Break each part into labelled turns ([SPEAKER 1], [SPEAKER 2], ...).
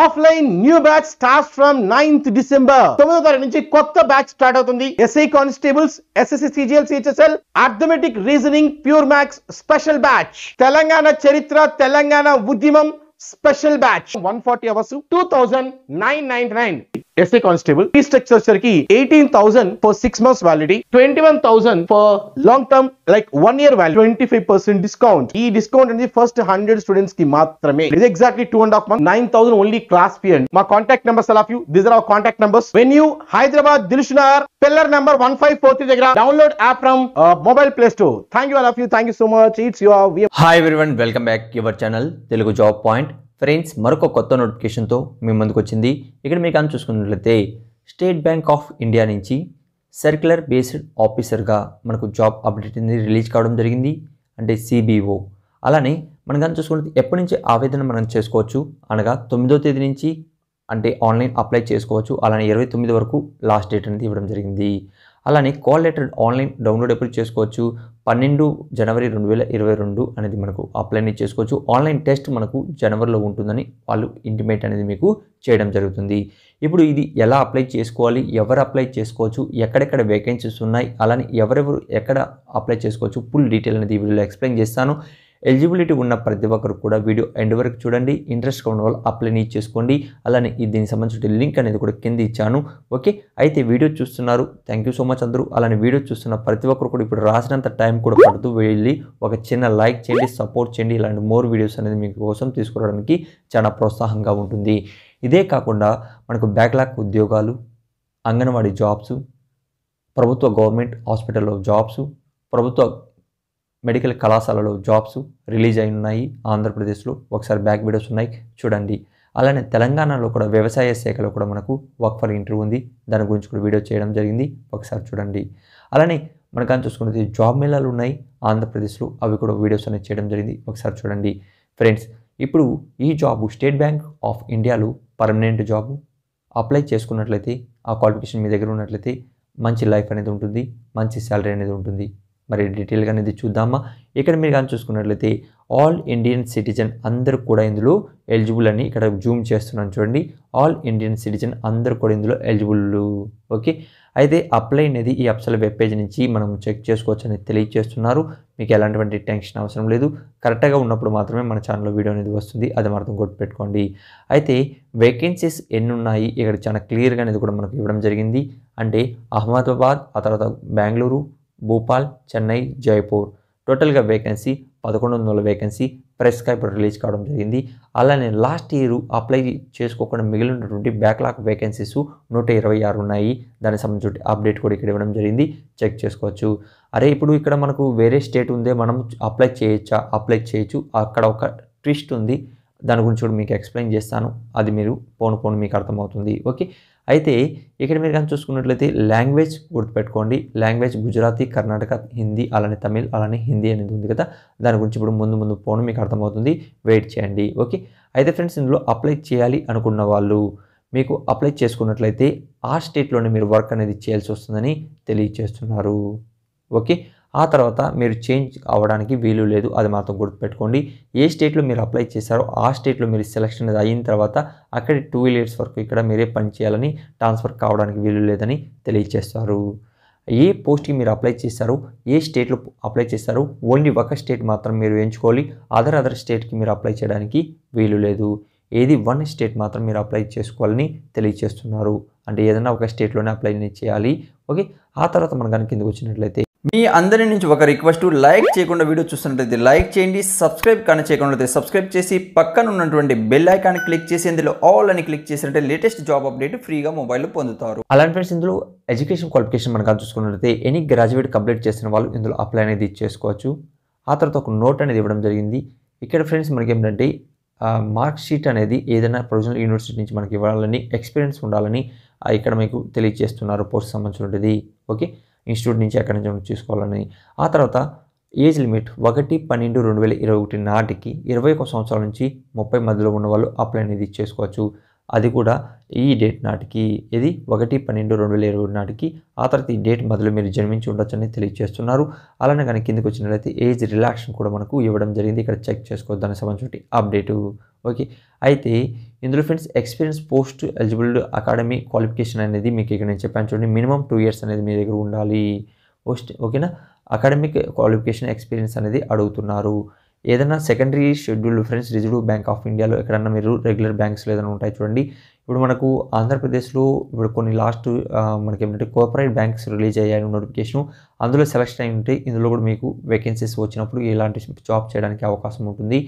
[SPEAKER 1] Offline new batch start from ninth December తొమ్మిదో తారీఖు నుంచి కొత్త బ్యాచ్ స్టార్ట్ అవుతుంది SI constables SSC CGL CHSL arithmetic reasoning pure maths special batch Telangana చరిత్ర తెలంగాణ ఉద్యమం special batch one forty hours two thousand nine nine nine SA Constable. Fee structure sir ki 18,000 for 6 months validity, 21,000 for long term like 1 year value, 25% discount. E discount and the first 100 students ki matrame. This is exactly 2 and a half 9,000 only class fee and my contact numbers all of you. These are our contact numbers. When you Hyderabad Dilshunar pillar number 1543 download app from uh, mobile play store. Thank you all of you. Thank you so much. It's your. Hi everyone. Welcome back to your channel Telugu Job Point. Friends మరొక కొత్త నోటిఫికేషన్తో మీ ముందుకు వచ్చింది ఇక్కడ మీరు అని చూసుకున్నట్లయితే State Bank of India నుంచి circular based ఆఫీసర్గా మనకు జాబ్ అప్డేట్ అనేది రిలీజ్ కావడం జరిగింది అంటే సిబిఓ అలానే మనం కానీ చూసుకున్నట్లయితే ఎప్పటి నుంచి ఆవేదన మనం చేసుకోవచ్చు అనగా తొమ్మిదో తేదీ నుంచి అంటే ఆన్లైన్ అప్లై చేసుకోవచ్చు అలానే ఇరవై తొమ్మిది వరకు లాస్ట్ డేట్ అనేది ఇవ్వడం జరిగింది అలానే కాల్ లెటర్ ఆన్లైన్ డౌన్లోడ్ ఎప్పుడు చేసుకోవచ్చు పన్నెండు జనవరి రెండు వేల ఇరవై రెండు అనేది మనకు అప్లైని చేసుకోవచ్చు ఆన్లైన్ టెస్ట్ మనకు జనవరిలో ఉంటుందని వాళ్ళు ఇంటిమేట్ అనేది మీకు చేయడం జరుగుతుంది ఇప్పుడు ఇది ఎలా అప్లై చేసుకోవాలి ఎవరు అప్లై చేసుకోవచ్చు ఎక్కడెక్కడ వేకెన్సీస్ ఉన్నాయి అలానే ఎవరెవరు ఎక్కడ అప్లై చేసుకోవచ్చు ఫుల్ డీటెయిల్ అనేది వీడియోలో ఎక్స్ప్లెయిన్ చేస్తాను ఎలిజిబిలిటీ ఉన్న ప్రతి ఒక్కరు కూడా వీడియో ఎండ్ వరకు చూడండి ఇంట్రెస్ట్గా ఉన్న వాళ్ళు అప్లైని చేసుకోండి అలానే దీనికి సంబంధించిన లింక్ అనేది కూడా కింద ఇచ్చాను ఓకే అయితే వీడియో చూస్తున్నారు థ్యాంక్ యూ సో మచ్ అందరూ అలానే వీడియో చూస్తున్న ప్రతి ఒక్కరు కూడా ఇప్పుడు రాసినంత టైం కూడా పడుతూ వెళ్ళి ఒక చిన్న లైక్ చేయండి సపోర్ట్ చేయండి ఇలాంటి మోర్ వీడియోస్ అనేది మీకోసం తీసుకురావడానికి చాలా ప్రోత్సాహంగా ఉంటుంది ఇదే కాకుండా మనకు బ్యాక్లాగ్ ఉద్యోగాలు అంగన్వాడీ జాబ్స్ ప్రభుత్వ గవర్నమెంట్ హాస్పిటల్లో జాబ్స్ ప్రభుత్వ మెడికల్ కళాశాలలో జాబ్స్ రిలీజ్ అయి ఉన్నాయి ఆంధ్రప్రదేశ్లో ఒకసారి బ్యాక్ వీడియోస్ ఉన్నాయి చూడండి అలానే తెలంగాణలో కూడా వ్యవసాయ శాఖలో కూడా మనకు వర్క్ ఫర్ ఇంటర్వ్యూ ఉంది దాని గురించి కూడా వీడియో చేయడం జరిగింది ఒకసారి చూడండి అలానే మనకని చూసుకున్నది జాబ్ మేళాలు ఉన్నాయి ఆంధ్రప్రదేశ్లో అవి కూడా వీడియోస్ అనేది చేయడం జరిగింది ఒకసారి చూడండి ఫ్రెండ్స్ ఇప్పుడు ఈ జాబ్ స్టేట్ బ్యాంక్ ఆఫ్ ఇండియాలో పర్మనెంట్ జాబు అప్లై చేసుకున్నట్లయితే ఆ క్వాలిఫికేషన్ మీ దగ్గర ఉన్నట్లయితే మంచి లైఫ్ అనేది ఉంటుంది మంచి శాలరీ అనేది ఉంటుంది మరి డీటెయిల్గా అనేది చూద్దామా ఇక్కడ మీరు కానీ చూసుకున్నట్లయితే ఆల్ ఇండియన్ సిటిజన్ అందరూ కూడా ఇందులో ఎలిజిబుల్ అని ఇక్కడ జూమ్ చేస్తున్నాను చూడండి ఆల్ ఇండియన్ సిటిజన్ అందరూ కూడా ఇందులో ఎలిజిబుల్ ఓకే అయితే అప్లై అనేది ఈ అప్సల వెబ్ పేజ్ నుంచి మనం చెక్ చేసుకోవచ్చు అని తెలియజేస్తున్నారు మీకు ఎలాంటివంటి టెన్షన్ అవసరం లేదు కరెక్ట్గా ఉన్నప్పుడు మాత్రమే మన ఛానల్లో వీడియో అనేది వస్తుంది అది అర్థం గుర్తుపెట్టుకోండి అయితే వేకెన్సీస్ ఎన్ని ఉన్నాయి ఇక్కడ చాలా క్లియర్గా అనేది కూడా మనకు ఇవ్వడం జరిగింది అంటే అహ్మదాబాద్ ఆ తర్వాత బెంగళూరు భూపాల్ చెన్నై జైపూర్ టోటల్గా వేకెన్సీ పదకొండు వందల వేకెన్సీ ప్రెస్గా ఇప్పుడు రిలీజ్ కావడం జరిగింది అలానే లాస్ట్ ఇయర్ అప్లై చేసుకోకుండా మిగిలినటువంటి బ్యాక్లాగ్ వేకెన్సీస్ నూట ఇరవై ఆరు ఉన్నాయి దానికి సంబంధించి అప్డేట్ కూడా ఇక్కడ ఇవ్వడం జరిగింది చెక్ చేసుకోవచ్చు అరే ఇప్పుడు ఇక్కడ మనకు వేరే స్టేట్ ఉందే మనం అప్లై చేయొచ్చా అప్లై చేయొచ్చు అక్కడ ఒక ట్విస్ట్ ఉంది దాని గురించి కూడా మీకు ఎక్స్ప్లెయిన్ చేస్తాను అది మీరు పోను పోను మీకు అర్థమవుతుంది ఓకే అయితే ఇక్కడ మీరు కానీ చూసుకున్నట్లయితే లాంగ్వేజ్ గుర్తుపెట్టుకోండి లాంగ్వేజ్ గుజరాతీ కర్ణాటక హిందీ అలానే తమిళ్ అలానే హిందీ అనేది ఉంది కదా దాని గురించి ఇప్పుడు ముందు ముందు పోను మీకు అర్థమవుతుంది వెయిట్ చేయండి ఓకే అయితే ఫ్రెండ్స్ ఇందులో అప్లై చేయాలి అనుకున్న వాళ్ళు మీకు అప్లై చేసుకున్నట్లయితే ఆ స్టేట్లోనే మీరు వర్క్ అనేది చేయాల్సి వస్తుందని తెలియచేస్తున్నారు ఓకే ఆ తర్వాత మీరు చేంజ్ అవ్వడానికి వీలు లేదు అది మాత్రం గుర్తుపెట్టుకోండి ఏ స్టేట్లో మీరు అప్లై చేశారో ఆ స్టేట్లో మీరు సెలక్షన్ అయిన తర్వాత అక్కడ టూ ఇయర్స్ వరకు ఇక్కడ మీరే పని చేయాలని ట్రాన్స్ఫర్ కావడానికి వీలు లేదని తెలియజేస్తారు ఏ పోస్ట్కి మీరు అప్లై చేశారు ఏ స్టేట్లో అప్లై చేస్తారు ఓన్లీ ఒక స్టేట్ మాత్రం మీరు ఎంచుకోవాలి అదర్ అదర్ స్టేట్కి మీరు అప్లై చేయడానికి వీలు లేదు ఏది వన్ స్టేట్ మాత్రం మీరు అప్లై చేసుకోవాలని తెలియజేస్తున్నారు అంటే ఏదైనా ఒక స్టేట్లోనే అప్లై చేయాలి ఓకే ఆ తర్వాత మనం కనుక కిందకు వచ్చినట్లయితే మీ అందరి నుంచి ఒక రిక్వెస్ట్ లైక్ చేయకుండా వీడియో చూస్తున్నట్లయితే లైక్ చేయండి సబ్స్క్రైబ్ కానీ చేయకుండా సబ్స్క్రైబ్ చేసి పక్కన ఉన్నటువంటి బెల్ ఐకాన్ క్లిక్ చేసి ఇందులో ఆల్ అని క్లిక్ చేసినట్టే లేటెస్ట్ జాబ్ అప్డేట్ ఫ్రీగా మొబైల్లో పొందుతారు అలాంటి ఫ్రెండ్స్ ఇందులో ఎడ్యుకేషన్ క్వాలిఫికేషన్ మనకు చూసుకున్నట్లయితే ఎనీ గ్రాడ్యుయేట్ కంప్లీట్ చేసిన వాళ్ళు ఇందులో అప్లై అనేది చేసుకోవచ్చు ఆ తర్వాత ఒక నోట్ అనేది ఇవ్వడం జరిగింది ఇక్కడ ఫ్రెండ్స్ మనకి ఏంటంటే మార్క్ షీట్ అనేది ఏదైనా ప్రొవిజనల్ యూనివర్సిటీ నుంచి మనకి ఇవ్వాలని ఎక్స్పీరియన్స్ ఉండాలని ఇక్కడ మీకు తెలియజేస్తున్నారు పోస్ట్ సంబంధించినది ఓకే ఇన్స్టిట్యూట్ నుంచి ఎక్కడి నుంచి తీసుకోవాలని ఆ తర్వాత ఏజ్ లిమిట్ ఒకటి పన్నెండు రెండు వేల ఇరవై ఒకటి నాటికి ఇరవై ఒక సంవత్సరాల నుంచి ముప్పై మధ్యలో ఉన్న వాళ్ళు అప్లై అనేది చేసుకోవచ్చు అది కూడా ఈ డేట్ నాటికి ఇది ఒకటి పన్నెండు రెండు వేల ఇరవై నాటికి ఆ తర్వాత ఈ డేట్ మొదలు మీరు జన్మించి అని తెలియజేస్తున్నారు అలానే కానీ కిందకు వచ్చినట్లయితే ఏజ్ రిలాక్షన్ కూడా మనకు ఇవ్వడం జరిగింది ఇక్కడ చెక్ చేసుకోవద్దు దానికి సంబంధించి అప్డేటు ఓకే అయితే ఇందులో friends experience post eligible academy qualification అనేది మీకు ఇక్కడ నేను చెప్పాను చూడండి మినిమం టూ ఇయర్స్ అనేది మీ దగ్గర ఉండాలి ఓస్ట్ ఓకేనా అకాడమిక్ క్వాలిఫికేషన్ ఎక్స్పీరియన్స్ అనేది అడుగుతున్నారు ఏదైనా secondary scheduled friends Reserve Bank of ఇండియాలో ఎక్కడన్నా మీరు రెగ్యులర్ బ్యాంక్స్లో ఏదైనా ఉంటాయి చూడండి ఇప్పుడు మనకు ఆంధ్రప్రదేశ్లో ఇప్పుడు కొన్ని లాస్ట్ మనకి ఏమంటే కోఆపరేట్ బ్యాంక్స్ రిలీజ్ అయ్యాయి నోటిఫికేషన్ అందులో సెలెక్షన్ అయి ఉంటే ఇందులో కూడా మీకు వేకెన్సీస్ వచ్చినప్పుడు ఇలాంటి జాబ్ చేయడానికి అవకాశం ఉంటుంది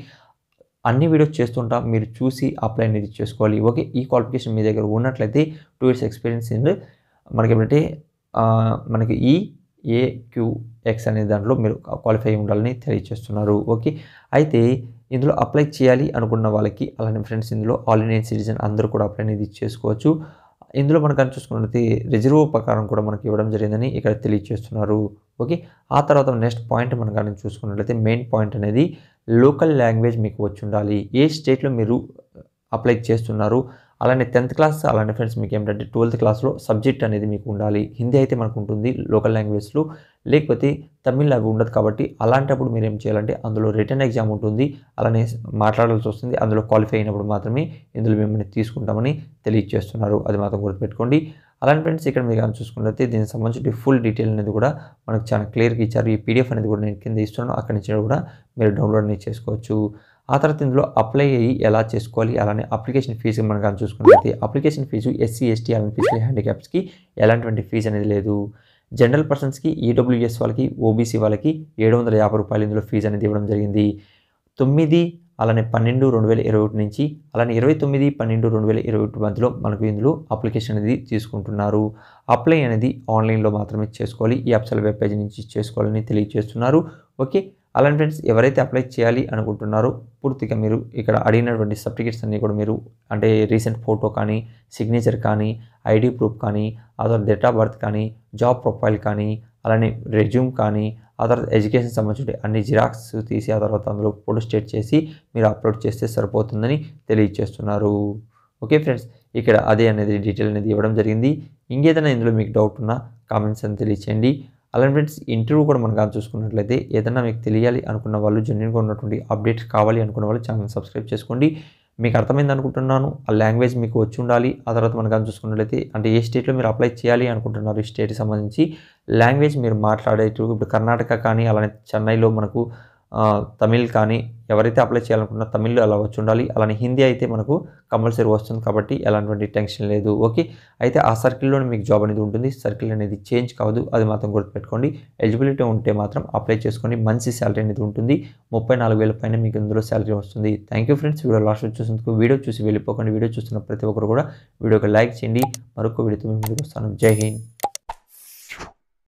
[SPEAKER 1] అన్ని వీడియోస్ చేస్తుంటాం మీరు చూసి అప్లై అనేది చేసుకోవాలి ఓకే ఈ క్వాలిఫికేషన్ మీ దగ్గర ఉన్నట్లయితే టూ ఇయర్స్ ఎక్స్పీరియన్స్ ఇన్ మనకి ఏమంటే మనకి ఈ ఏక్యూఎక్స్ అనే దాంట్లో మీరు క్వాలిఫై ఉండాలని తెలియజేస్తున్నారు ఓకే అయితే ఇందులో అప్లై చేయాలి అనుకున్న వాళ్ళకి అలానే ఫ్రెండ్స్ ఇందులో ఆల్ ఇండియన్ సిటిజన్ అందరూ కూడా అప్లై అనేది చేసుకోవచ్చు ఇందులో మనం కానీ చూసుకున్నట్లయితే రిజర్వ్ ప్రకారం కూడా మనకి ఇవ్వడం జరిగిందని ఇక్కడ తెలియజేస్తున్నారు ఓకే ఆ తర్వాత నెక్స్ట్ పాయింట్ మనం కానీ చూసుకున్నట్లయితే మెయిన్ పాయింట్ అనేది లోకల్ లాంగ్వేజ్ మీకు వచ్చి ఉండాలి ఏ స్టేట్లో మీరు అప్లై చేస్తున్నారు అలానే టెన్త్ క్లాస్ అలానే ఫ్రెండ్స్ మీకు ఏంటంటే ట్వెల్త్ క్లాస్లో సబ్జెక్ట్ అనేది మీకు ఉండాలి హిందీ అయితే మనకు ఉంటుంది లోకల్ లాంగ్వేజ్లో లేకపోతే తమిళ్ అవి ఉండదు కాబట్టి అలాంటప్పుడు మీరు ఏం చేయాలంటే అందులో రిటర్న్ ఎగ్జామ్ ఉంటుంది అలానే మాట్లాడాల్సి వస్తుంది అందులో క్వాలిఫై అయినప్పుడు మాత్రమే ఇందులో మిమ్మల్ని తీసుకుంటామని తెలియజేస్తున్నారు అది మాత్రం గుర్తుపెట్టుకోండి అలానే ఫ్రెండ్స్ ఇక్కడ మీరు కానీ చూసుకున్నట్లయితే దీనికి సంబంధించి ఫుల్ డీటెయిల్ అనేది కూడా మనకు చాలా క్లియర్గా ఇచ్చారు ఈ పీడిఎఫ్ అనేది కూడా నేను కింద ఇస్తున్నాను అక్కడి నుంచి కూడా మీరు డౌన్లోడ్ అనేది చేసుకోవచ్చు ఆ తర్వాత ఇందులో అప్లై అయ్యి ఎలా చేసుకోవాలి అలానే అప్లికేషన్ ఫీజు మనం కానీ చూసుకున్నట్లయితే అప్లికేషన్ ఫీజు ఎస్సీ ఎస్టీ అలాంటి ఫీజు హ్యాండిక్యాప్స్కి ఎలాంటి ఫీజు అనేది లేదు జనరల్ పర్సన్స్కి ఈడబ్ల్యూఎస్ వాళ్ళకి ఓబీసీ వాళ్ళకి ఏడు వందల యాభై రూపాయలు ఇందులో ఫీజు అనేది ఇవ్వడం జరిగింది తొమ్మిది అలానే పన్నెండు రెండు వేల ఇరవై ఒకటి నుంచి అలానే ఇరవై తొమ్మిది పన్నెండు రెండు వేల ఇరవై ఒకటి మధ్యలో మనకు ఇందులో అప్లికేషన్ అనేది తీసుకుంటున్నారు అప్లై అనేది ఆన్లైన్లో మాత్రమే చేసుకోవాలి ఈ అప్సల్ వెబ్ పేజ్ నుంచి చేసుకోవాలని తెలియజేస్తున్నారు ఓకే అలాంటి ఫ్రెండ్స్ ఎవరైతే అప్లై చేయాలి అనుకుంటున్నారో పూర్తిగా మీరు ఇక్కడ అడిగినటువంటి సర్టిఫికేట్స్ అన్నీ కూడా మీరు అంటే రీసెంట్ ఫోటో కానీ సిగ్నేచర్ కానీ ఐడి ప్రూఫ్ కానీ ఆ తర్వాత డేట్ ఆఫ్ బర్త్ కానీ జాబ్ ప్రొఫైల్ కానీ అలానే రెజ్యూమ్ కానీ ఆ తర్వాత ఎడ్యుకేషన్ సంబంధించిన అన్ని జిరాక్స్ తీసి ఆ తర్వాత అందులో ఫోటో స్టేట్ చేసి మీరు అప్లోడ్ చేస్తే సరిపోతుందని తెలియజేస్తున్నారు ఓకే ఫ్రెండ్స్ ఇక్కడ అదే అనేది డీటెయిల్ అనేది ఇవ్వడం జరిగింది ఇంకేదైనా ఇందులో మీకు డౌట్ ఉన్నా కామెంట్స్ అని తెలియచేయండి అలానే ఫ్రెండ్స్ ఇంటర్వ్యూ కూడా మనం కానీ చూసుకున్నట్లయితే ఏదైనా మీకు తెలియాలి అనుకున్న వాళ్ళు జెన్యున్గా ఉన్నటువంటి అప్డేట్స్ కావాలి అనుకున్న వాళ్ళు ఛానల్ సబ్స్క్రైబ్ చేసుకోండి మీకు అర్థమైంది అనుకుంటున్నాను ఆ లాంగ్వేజ్ మీకు వచ్చి ఉండాలి ఆ తర్వాత మనం కానీ చూసుకున్నట్లయితే అంటే ఏ స్టేట్లో మీరు అప్లై చేయాలి అనుకుంటున్నారు ఈ స్టేట్కి సంబంధించి లాంగ్వేజ్ మీరు మాట్లాడేటప్పుడు ఇప్పుడు కర్ణాటక కానీ అలానే చెన్నైలో మనకు తమిళ్ కానీ ఎవరైతే అప్లై చేయాలనుకున్నా తమిళ్ అలా వచ్చి ఉండాలి అలానే హిందీ అయితే మనకు కంపల్సరీ వస్తుంది కాబట్టి ఎలాంటి టెన్షన్ లేదు ఓకే అయితే ఆ సర్కిల్లోనే మీకు జాబ్ అనేది ఉంటుంది సర్కిల్ అనేది చేంజ్ కాదు అది మాత్రం గుర్తుపెట్టుకోండి ఎలిజిబిలిటీ ఉంటే మాత్రం అప్లై చేసుకోండి మంచి శాలరీ అనేది ఉంటుంది ముప్పై నాలుగు వేల పైన మీకు ఇందులో శాలరీ వస్తుంది thank you friends video last చూసినందుకు వీడియో చూసి వెళ్ళిపోకండి వీడియో చూస్తున్న ప్రతి ఒక్కరు కూడా వీడియోకి లైక్ చేయండి మరొక వీడియోతో మీకు వస్తాను జై హింద్